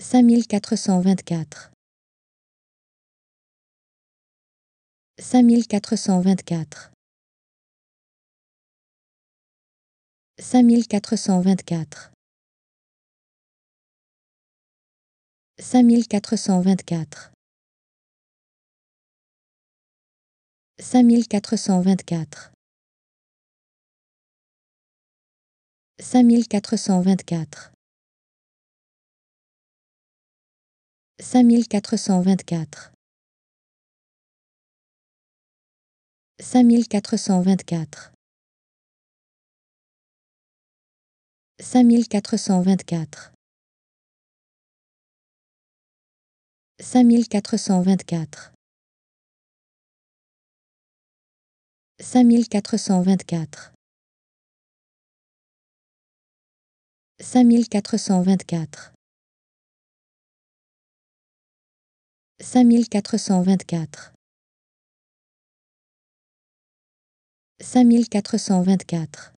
5424 mille quatre cent vingt quatre 5424 5424 quatre cent vingt quatre 5424 5424